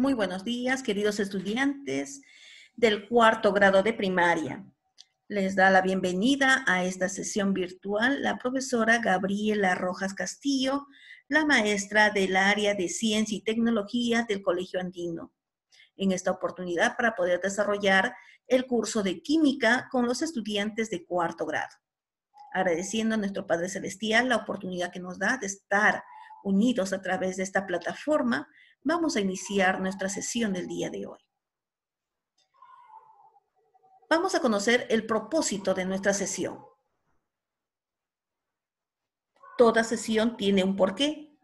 Muy buenos días, queridos estudiantes del cuarto grado de primaria. Les da la bienvenida a esta sesión virtual la profesora Gabriela Rojas Castillo, la maestra del área de Ciencia y Tecnología del Colegio Andino. En esta oportunidad para poder desarrollar el curso de Química con los estudiantes de cuarto grado. Agradeciendo a nuestro Padre Celestial la oportunidad que nos da de estar unidos a través de esta plataforma vamos a iniciar nuestra sesión del día de hoy. Vamos a conocer el propósito de nuestra sesión. Toda sesión tiene un porqué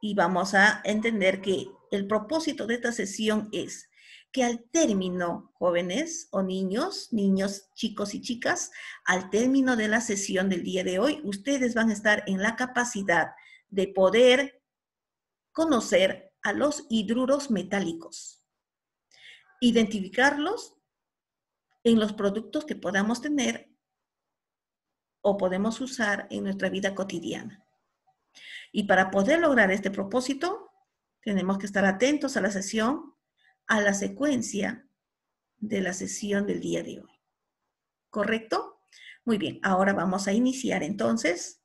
y vamos a entender que el propósito de esta sesión es que al término, jóvenes o niños, niños, chicos y chicas, al término de la sesión del día de hoy, ustedes van a estar en la capacidad de poder conocer los hidruros metálicos. Identificarlos en los productos que podamos tener o podemos usar en nuestra vida cotidiana. Y para poder lograr este propósito, tenemos que estar atentos a la sesión, a la secuencia de la sesión del día de hoy. ¿Correcto? Muy bien, ahora vamos a iniciar entonces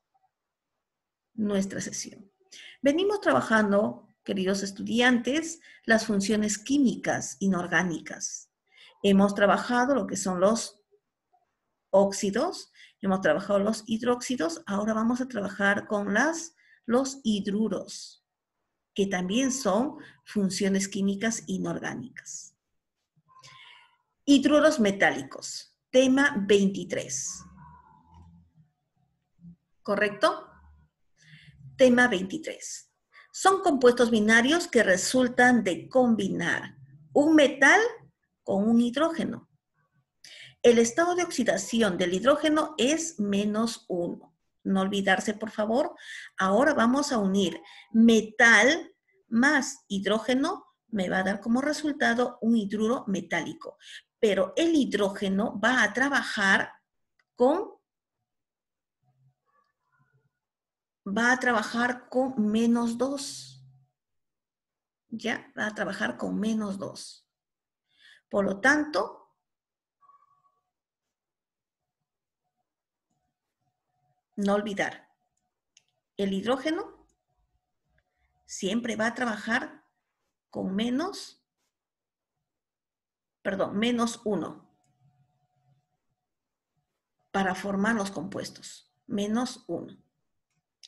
nuestra sesión. Venimos trabajando queridos estudiantes, las funciones químicas inorgánicas. Hemos trabajado lo que son los óxidos, hemos trabajado los hidróxidos, ahora vamos a trabajar con las, los hidruros, que también son funciones químicas inorgánicas. Hidruros metálicos, tema 23. ¿Correcto? Tema 23. Son compuestos binarios que resultan de combinar un metal con un hidrógeno. El estado de oxidación del hidrógeno es menos 1. No olvidarse, por favor. Ahora vamos a unir metal más hidrógeno. Me va a dar como resultado un hidruro metálico. Pero el hidrógeno va a trabajar con va a trabajar con menos 2. ¿Ya? Va a trabajar con menos 2. Por lo tanto, no olvidar, el hidrógeno siempre va a trabajar con menos, perdón, menos 1 para formar los compuestos, menos 1.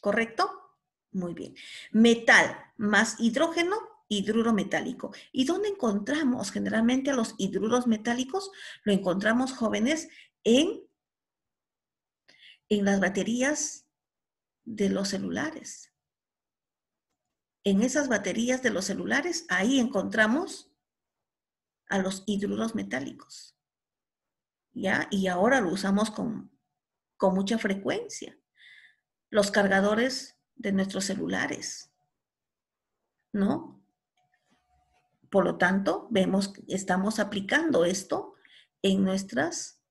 ¿correcto? Muy bien. Metal más hidrógeno, hidruro metálico. ¿Y dónde encontramos generalmente a los hidruros metálicos? Lo encontramos jóvenes en, en las baterías de los celulares. En esas baterías de los celulares, ahí encontramos a los hidruros metálicos. ¿Ya? Y ahora lo usamos con, con mucha frecuencia los cargadores de nuestros celulares, ¿no? Por lo tanto, vemos que estamos aplicando esto en, nuestras,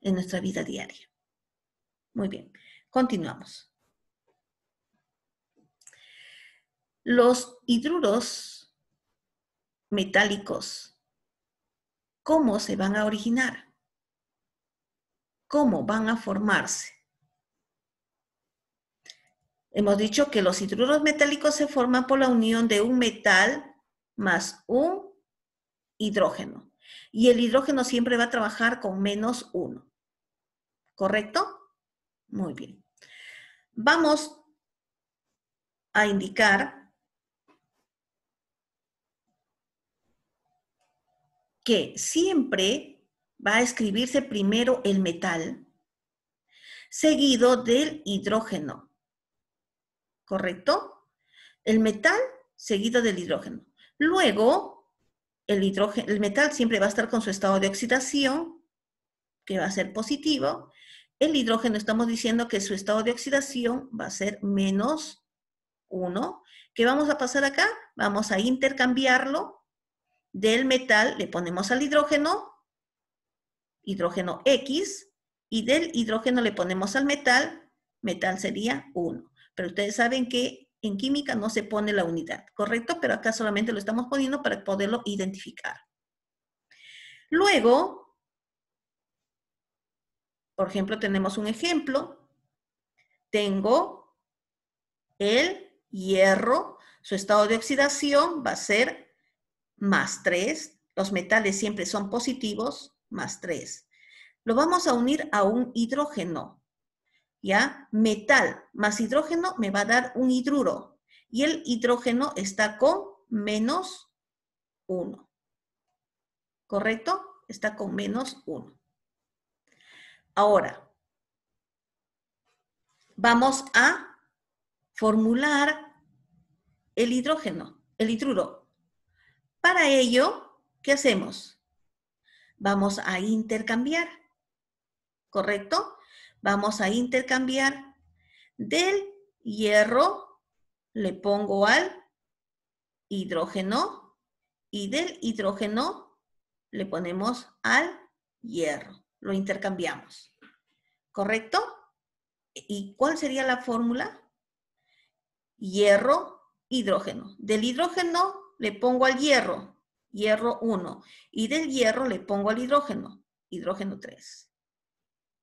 en nuestra vida diaria. Muy bien, continuamos. Los hidruros metálicos, ¿cómo se van a originar? ¿Cómo van a formarse? Hemos dicho que los hidruros metálicos se forman por la unión de un metal más un hidrógeno. Y el hidrógeno siempre va a trabajar con menos uno. ¿Correcto? Muy bien. Vamos a indicar que siempre va a escribirse primero el metal, seguido del hidrógeno ¿correcto? El metal seguido del hidrógeno. Luego, el, hidrógeno, el metal siempre va a estar con su estado de oxidación, que va a ser positivo. El hidrógeno estamos diciendo que su estado de oxidación va a ser menos 1. ¿Qué vamos a pasar acá? Vamos a intercambiarlo del metal, le ponemos al hidrógeno, hidrógeno X, y del hidrógeno le ponemos al metal, metal sería 1. Pero ustedes saben que en química no se pone la unidad, ¿correcto? Pero acá solamente lo estamos poniendo para poderlo identificar. Luego, por ejemplo, tenemos un ejemplo. Tengo el hierro, su estado de oxidación va a ser más 3. Los metales siempre son positivos, más 3. Lo vamos a unir a un hidrógeno. ¿ya? Metal más hidrógeno me va a dar un hidruro. Y el hidrógeno está con menos 1. ¿Correcto? Está con menos 1. Ahora, vamos a formular el hidrógeno, el hidruro. Para ello, ¿qué hacemos? Vamos a intercambiar, ¿correcto? Vamos a intercambiar. Del hierro le pongo al hidrógeno y del hidrógeno le ponemos al hierro. Lo intercambiamos. ¿Correcto? ¿Y cuál sería la fórmula? Hierro, hidrógeno. Del hidrógeno le pongo al hierro, hierro 1. Y del hierro le pongo al hidrógeno, hidrógeno 3.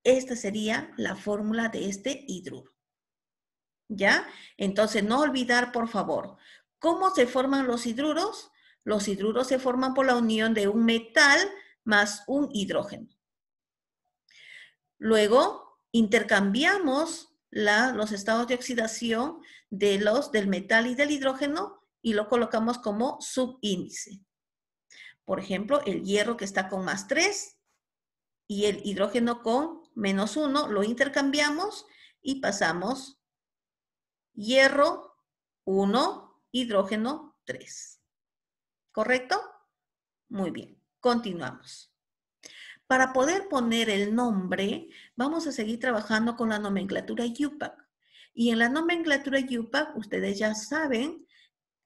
Esta sería la fórmula de este hidruro. ¿Ya? Entonces, no olvidar, por favor, ¿cómo se forman los hidruros? Los hidruros se forman por la unión de un metal más un hidrógeno. Luego, intercambiamos los estados de oxidación de los, del metal y del hidrógeno y lo colocamos como subíndice. Por ejemplo, el hierro que está con más 3 y el hidrógeno con menos 1, lo intercambiamos y pasamos hierro 1, hidrógeno 3. ¿Correcto? Muy bien, continuamos. Para poder poner el nombre, vamos a seguir trabajando con la nomenclatura UPAC. Y en la nomenclatura UPAC, ustedes ya saben,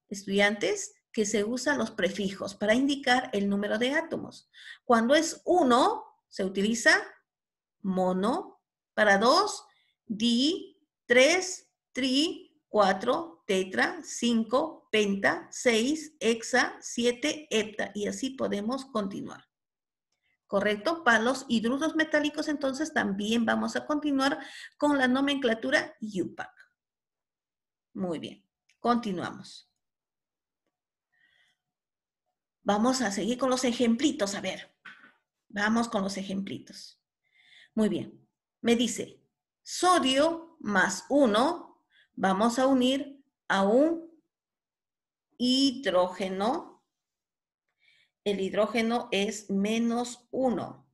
estudiantes, que se usan los prefijos para indicar el número de átomos. Cuando es 1, se utiliza mono. Para dos, di, tres, tri, cuatro, tetra, cinco, penta, seis, hexa, siete, hepta. Y así podemos continuar. ¿Correcto? Para los hidruros metálicos, entonces también vamos a continuar con la nomenclatura UPAC. Muy bien, continuamos. Vamos a seguir con los ejemplitos, a ver. Vamos con los ejemplitos. Muy bien. Me dice, sodio más uno, vamos a unir a un hidrógeno. El hidrógeno es menos uno.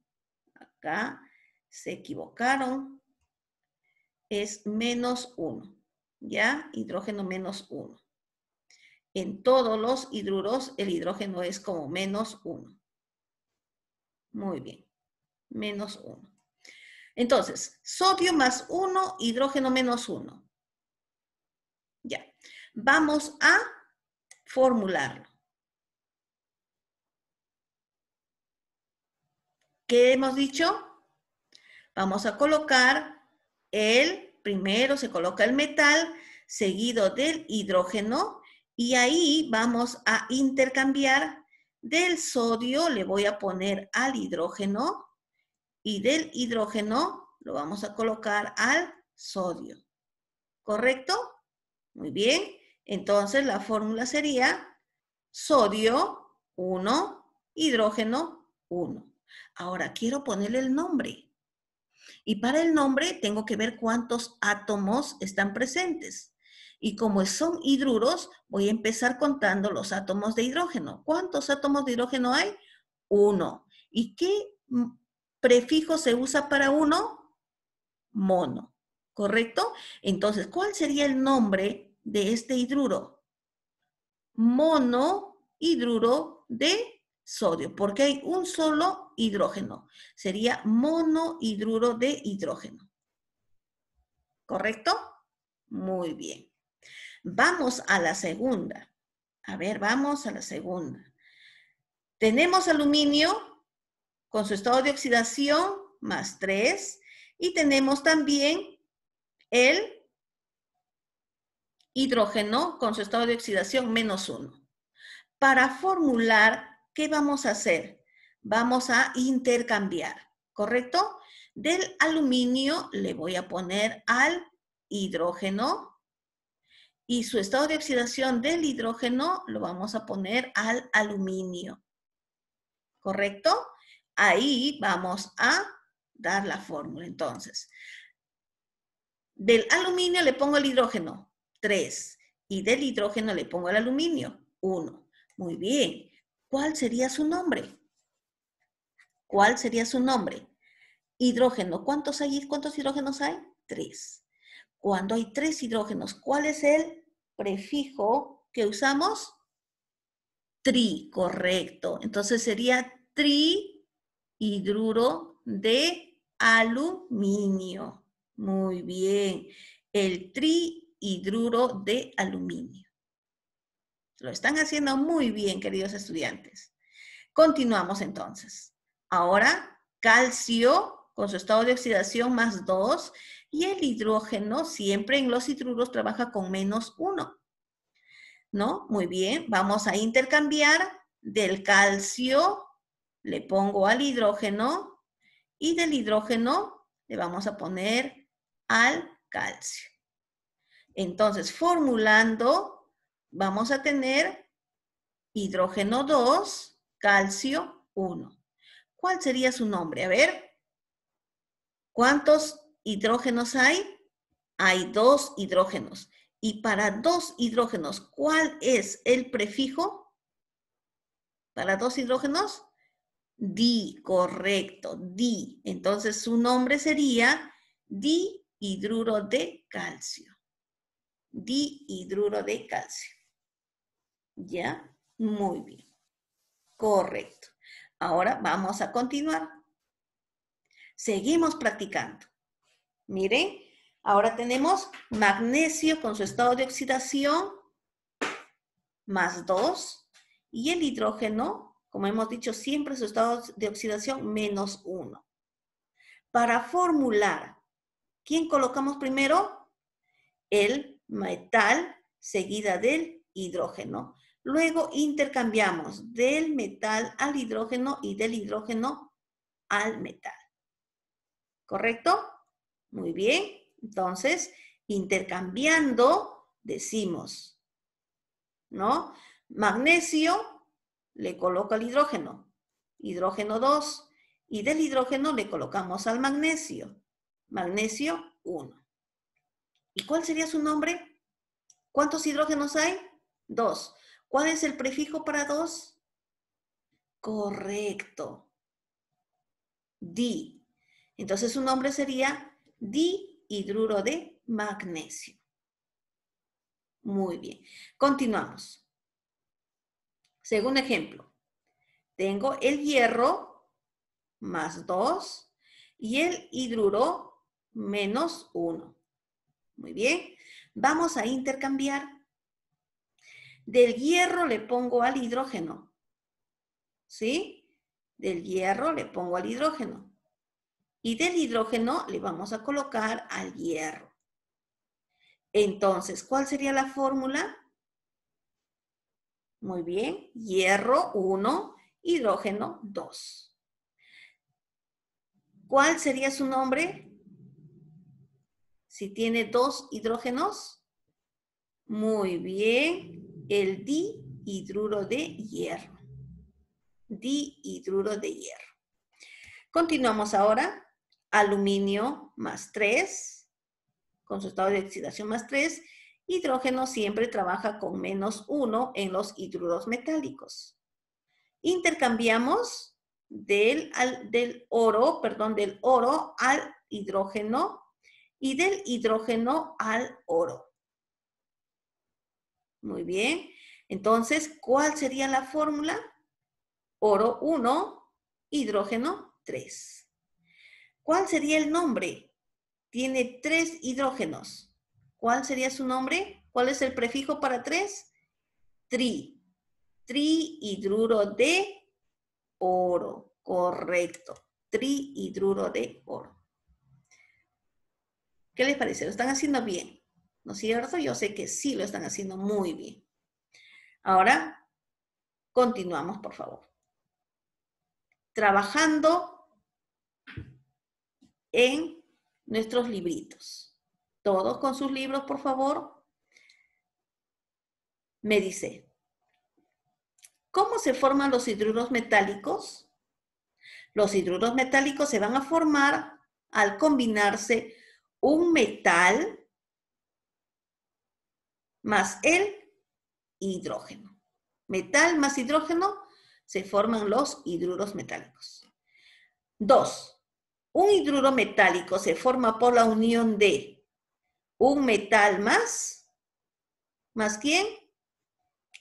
Acá se equivocaron. Es menos uno, ¿Ya? Hidrógeno menos uno. En todos los hidruros el hidrógeno es como menos uno. Muy bien. Menos uno. Entonces, sodio más 1, hidrógeno menos 1. Ya. Vamos a formularlo. ¿Qué hemos dicho? Vamos a colocar el, primero se coloca el metal, seguido del hidrógeno, y ahí vamos a intercambiar del sodio, le voy a poner al hidrógeno, y del hidrógeno lo vamos a colocar al sodio. ¿Correcto? Muy bien. Entonces la fórmula sería sodio 1, hidrógeno 1. Ahora quiero ponerle el nombre. Y para el nombre tengo que ver cuántos átomos están presentes. Y como son hidruros, voy a empezar contando los átomos de hidrógeno. ¿Cuántos átomos de hidrógeno hay? Uno. ¿Y qué prefijo se usa para uno, mono, ¿correcto? Entonces, ¿cuál sería el nombre de este hidruro? Monohidruro de sodio, porque hay un solo hidrógeno. Sería monohidruro de hidrógeno. ¿Correcto? Muy bien. Vamos a la segunda. A ver, vamos a la segunda. Tenemos aluminio, con su estado de oxidación más 3. Y tenemos también el hidrógeno con su estado de oxidación menos 1. Para formular, ¿qué vamos a hacer? Vamos a intercambiar, ¿correcto? Del aluminio le voy a poner al hidrógeno y su estado de oxidación del hidrógeno lo vamos a poner al aluminio, ¿correcto? ahí vamos a dar la fórmula. Entonces, del aluminio le pongo el hidrógeno, 3. Y del hidrógeno le pongo el aluminio, 1. Muy bien. ¿Cuál sería su nombre? ¿Cuál sería su nombre? Hidrógeno. ¿Cuántos hay? ¿Cuántos hidrógenos hay? 3. Cuando hay tres hidrógenos, ¿cuál es el prefijo que usamos? Tri, correcto. Entonces sería tri hidruro de aluminio. Muy bien. El trihidruro de aluminio. Lo están haciendo muy bien, queridos estudiantes. Continuamos entonces. Ahora, calcio con su estado de oxidación más 2 y el hidrógeno siempre en los hidruros trabaja con menos 1. ¿No? Muy bien, vamos a intercambiar del calcio le pongo al hidrógeno y del hidrógeno le vamos a poner al calcio. Entonces, formulando, vamos a tener hidrógeno 2, calcio 1. ¿Cuál sería su nombre? A ver, ¿cuántos hidrógenos hay? Hay dos hidrógenos. Y para dos hidrógenos, ¿cuál es el prefijo? Para dos hidrógenos, Di, correcto, di. Entonces su nombre sería dihidruro de calcio. Dihidruro de calcio. ¿Ya? Muy bien. Correcto. Ahora vamos a continuar. Seguimos practicando. Miren, ahora tenemos magnesio con su estado de oxidación más 2 y el hidrógeno como hemos dicho, siempre su estado de oxidación menos 1. Para formular, ¿quién colocamos primero? El metal seguida del hidrógeno. Luego intercambiamos del metal al hidrógeno y del hidrógeno al metal. ¿Correcto? Muy bien. Entonces, intercambiando, decimos, ¿no? Magnesio le coloco el hidrógeno, hidrógeno 2, y del hidrógeno le colocamos al magnesio, magnesio 1. ¿Y cuál sería su nombre? ¿Cuántos hidrógenos hay? 2. ¿Cuál es el prefijo para 2? Correcto. Di. Entonces su nombre sería dihidruro de magnesio. Muy bien. Continuamos. Según ejemplo, tengo el hierro más 2 y el hidruro menos 1. Muy bien, vamos a intercambiar. Del hierro le pongo al hidrógeno. ¿Sí? Del hierro le pongo al hidrógeno. Y del hidrógeno le vamos a colocar al hierro. Entonces, ¿cuál sería la fórmula? Muy bien, hierro 1, hidrógeno 2. ¿Cuál sería su nombre? Si tiene dos hidrógenos. Muy bien, el dihidruro de hierro. Dihidruro de hierro. Continuamos ahora. Aluminio más 3, con su estado de oxidación más 3 Hidrógeno siempre trabaja con menos 1 en los hidruros metálicos. Intercambiamos del, oro, perdón, del oro al hidrógeno y del hidrógeno al oro. Muy bien. Entonces, ¿cuál sería la fórmula? Oro 1, hidrógeno 3. ¿Cuál sería el nombre? Tiene tres hidrógenos ¿Cuál sería su nombre? ¿Cuál es el prefijo para tres? Tri. Trihidruro de oro. Correcto. Trihidruro de oro. ¿Qué les parece? ¿Lo están haciendo bien? ¿No es cierto? Yo sé que sí lo están haciendo muy bien. Ahora, continuamos, por favor. Trabajando en nuestros libritos todos con sus libros, por favor, me dice, ¿cómo se forman los hidruros metálicos? Los hidruros metálicos se van a formar al combinarse un metal más el hidrógeno. Metal más hidrógeno se forman los hidruros metálicos. Dos, un hidruro metálico se forma por la unión de un metal más, ¿más quién?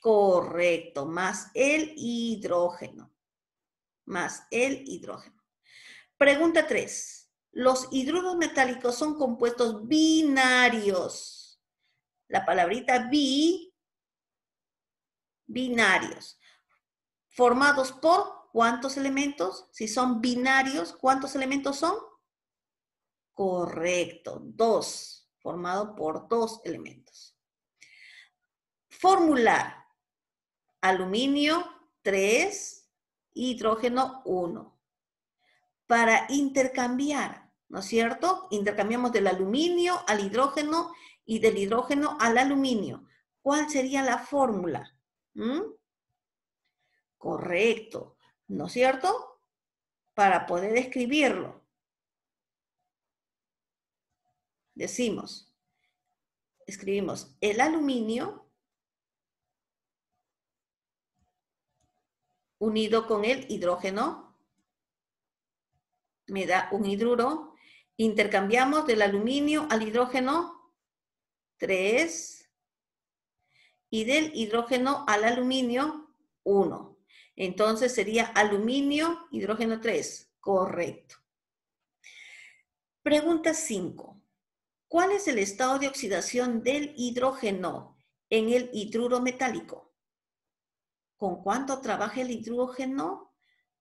Correcto, más el hidrógeno, más el hidrógeno. Pregunta 3. Los hidruros metálicos son compuestos binarios. La palabrita bi, binarios. Formados por cuántos elementos? Si son binarios, ¿cuántos elementos son? Correcto, dos formado por dos elementos. Fórmula. aluminio 3, hidrógeno 1. Para intercambiar, ¿no es cierto? Intercambiamos del aluminio al hidrógeno y del hidrógeno al aluminio. ¿Cuál sería la fórmula? ¿Mm? Correcto, ¿no es cierto? Para poder escribirlo. decimos, escribimos el aluminio unido con el hidrógeno, me da un hidruro, intercambiamos del aluminio al hidrógeno, 3, y del hidrógeno al aluminio, 1. Entonces sería aluminio, hidrógeno 3, correcto. Pregunta 5. ¿Cuál es el estado de oxidación del hidrógeno en el hidruro metálico? ¿Con cuánto trabaja el hidrógeno?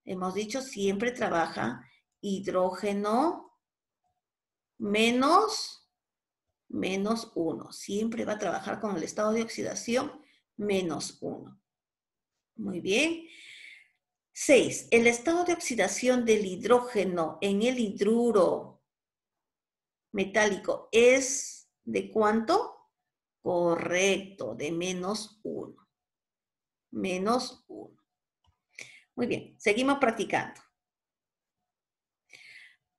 Hemos dicho siempre trabaja hidrógeno menos menos 1. Siempre va a trabajar con el estado de oxidación menos 1. Muy bien. 6. El estado de oxidación del hidrógeno en el hidruro metálico es de cuánto? Correcto, de menos uno. Menos uno. Muy bien, seguimos practicando.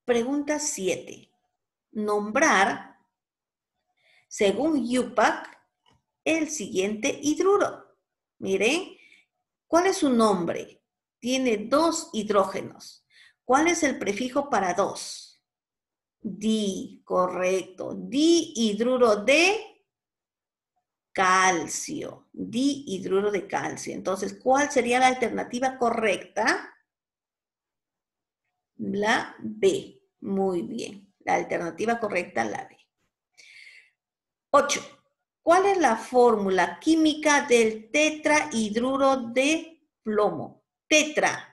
Pregunta 7. Nombrar, según UPAC, el siguiente hidruro. Miren, ¿cuál es su nombre? Tiene dos hidrógenos. ¿Cuál es el prefijo para dos? Di, correcto. hidruro de calcio. Dihidruro de calcio. Entonces, ¿cuál sería la alternativa correcta? La B. Muy bien. La alternativa correcta, la B. 8. ¿Cuál es la fórmula química del tetrahidruro de plomo? Tetra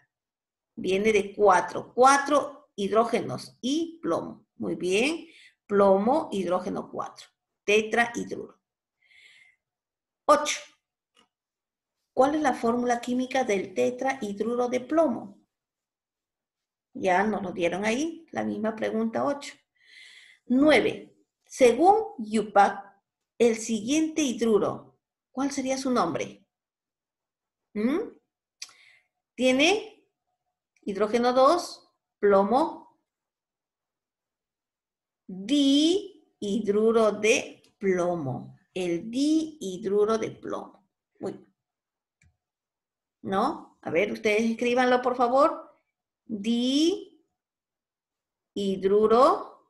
viene de 4, 4 hidrógenos y plomo. Muy bien. Plomo, hidrógeno 4. Tetrahidruro. 8. ¿Cuál es la fórmula química del tetrahidruro de plomo? Ya nos lo dieron ahí, la misma pregunta 8. 9. Según Yupac, el siguiente hidruro, ¿cuál sería su nombre? ¿Mm? Tiene hidrógeno 2, plomo, hidruro de plomo. El dihidruro de plomo. ¿No? A ver, ustedes escríbanlo, por favor. hidruro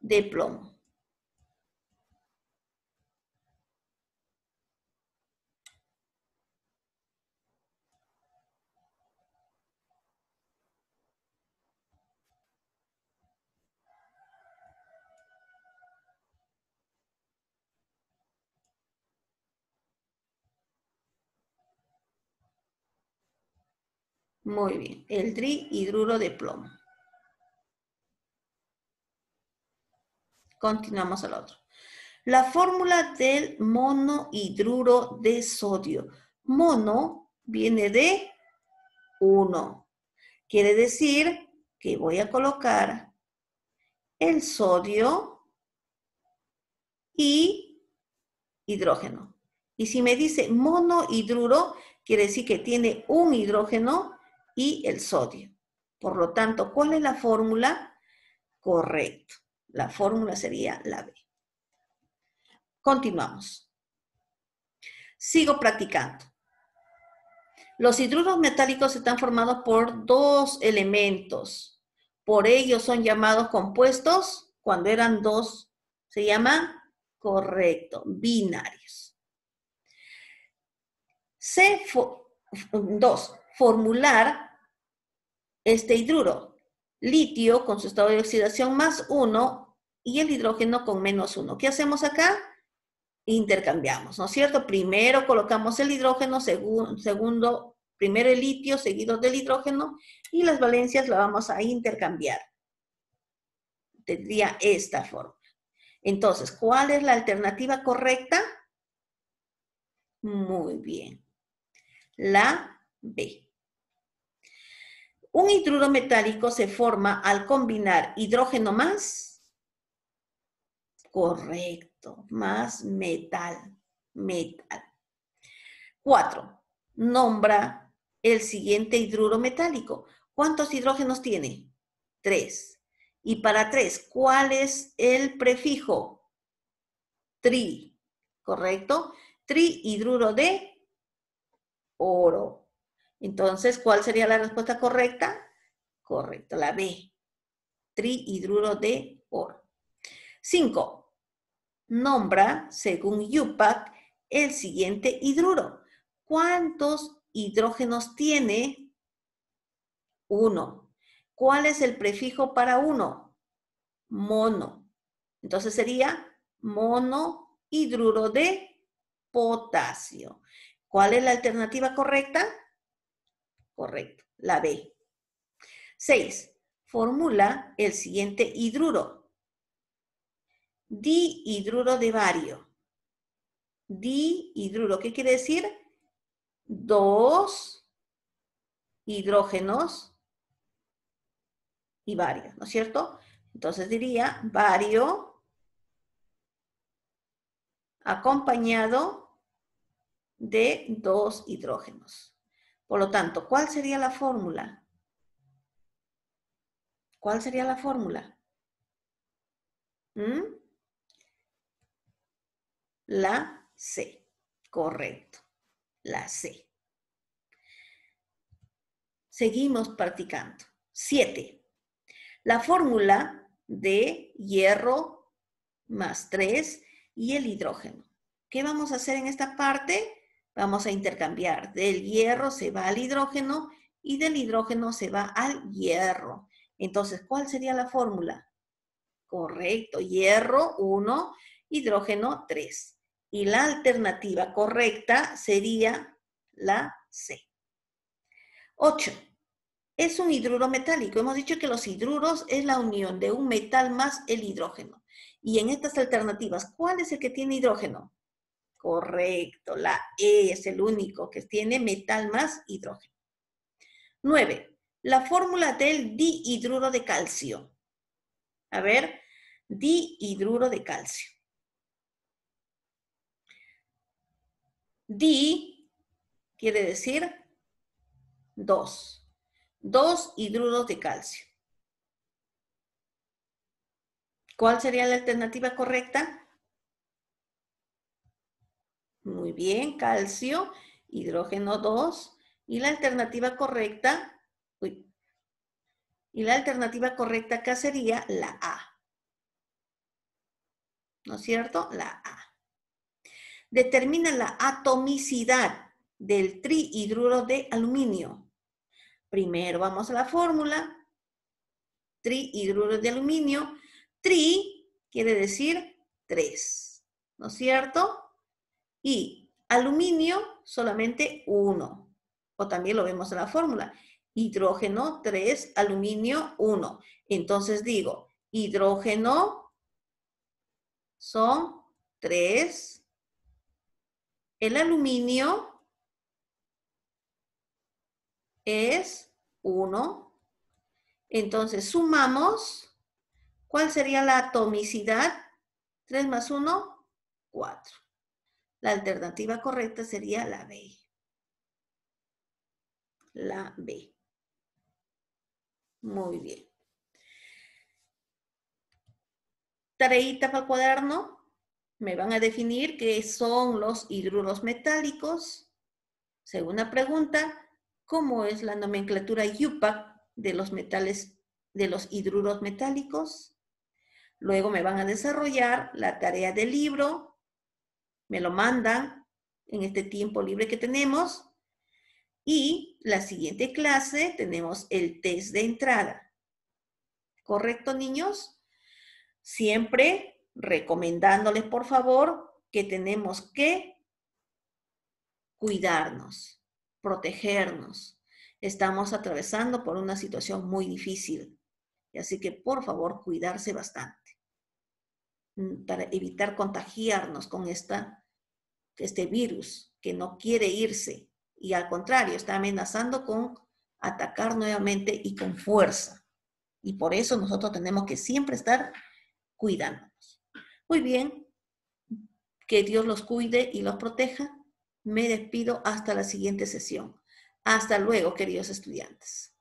de plomo. Muy bien, el trihidruro de plomo. Continuamos al otro. La fórmula del monohidruro de sodio. Mono viene de uno. Quiere decir que voy a colocar el sodio y hidrógeno. Y si me dice monohidruro, quiere decir que tiene un hidrógeno y el sodio. Por lo tanto, ¿cuál es la fórmula? Correcto. La fórmula sería la B. Continuamos. Sigo practicando. Los hidruros metálicos están formados por dos elementos. Por ello son llamados compuestos, cuando eran dos, se llaman, correcto, binarios. c dos formular este hidruro, litio con su estado de oxidación más 1 y el hidrógeno con menos 1. ¿Qué hacemos acá? Intercambiamos, ¿no es cierto? Primero colocamos el hidrógeno, segundo, primero el litio, seguido del hidrógeno, y las valencias las vamos a intercambiar. Tendría esta forma. Entonces, ¿cuál es la alternativa correcta? Muy bien. La B. Un hidruro metálico se forma al combinar hidrógeno más, correcto, más metal, metal. Cuatro, Nombra el siguiente hidruro metálico. ¿Cuántos hidrógenos tiene? Tres. Y para tres, ¿cuál es el prefijo? Tri, ¿correcto? Tri, hidruro de oro. Entonces, ¿cuál sería la respuesta correcta? Correcto, la B. Trihidruro de oro. Cinco. Nombra, según UPAC el siguiente hidruro. ¿Cuántos hidrógenos tiene? Uno. ¿Cuál es el prefijo para uno? Mono. Entonces sería monohidruro de potasio. ¿Cuál es la alternativa correcta? Correcto, la B. Seis, Formula el siguiente hidruro. Di-hidruro de bario. Di-hidruro, ¿qué quiere decir? Dos hidrógenos y bario, ¿no es cierto? Entonces diría vario acompañado de dos hidrógenos. Por lo tanto, ¿cuál sería la fórmula? ¿Cuál sería la fórmula? ¿Mm? La C. Correcto. La C. Seguimos practicando. Siete. La fórmula de hierro más 3 y el hidrógeno. ¿Qué vamos a hacer en esta parte? Vamos a intercambiar. Del hierro se va al hidrógeno y del hidrógeno se va al hierro. Entonces, ¿cuál sería la fórmula? Correcto, hierro 1, hidrógeno 3. Y la alternativa correcta sería la C. 8. Es un hidruro metálico. Hemos dicho que los hidruros es la unión de un metal más el hidrógeno. Y en estas alternativas, ¿cuál es el que tiene hidrógeno? correcto. La E es el único que tiene metal más hidrógeno. Nueve, La fórmula del dihidruro de calcio. A ver, dihidruro de calcio. Di quiere decir dos. Dos hidruros de calcio. ¿Cuál sería la alternativa correcta? bien, calcio, hidrógeno 2. Y la alternativa correcta, y la alternativa correcta acá sería la A. ¿No es cierto? La A. Determina la atomicidad del trihidruro de aluminio. Primero vamos a la fórmula. Trihidruro de aluminio. Tri quiere decir 3, ¿no es cierto? Y Aluminio, solamente 1. O también lo vemos en la fórmula. Hidrógeno 3, aluminio 1. Entonces digo, hidrógeno son 3. El aluminio es 1. Entonces sumamos. ¿Cuál sería la atomicidad? 3 más 1, 4. La alternativa correcta sería la B. La B. Muy bien. tarea para cuaderno. Me van a definir qué son los hidruros metálicos. Segunda pregunta, ¿cómo es la nomenclatura IUPAC de los metales, de los hidruros metálicos? Luego me van a desarrollar la tarea del libro, me lo mandan en este tiempo libre que tenemos. Y la siguiente clase tenemos el test de entrada. ¿Correcto, niños? Siempre recomendándoles, por favor, que tenemos que cuidarnos, protegernos. Estamos atravesando por una situación muy difícil. Así que, por favor, cuidarse bastante mm, para evitar contagiarnos con esta este virus que no quiere irse y al contrario, está amenazando con atacar nuevamente y con fuerza. Y por eso nosotros tenemos que siempre estar cuidándonos. Muy bien, que Dios los cuide y los proteja. Me despido hasta la siguiente sesión. Hasta luego, queridos estudiantes.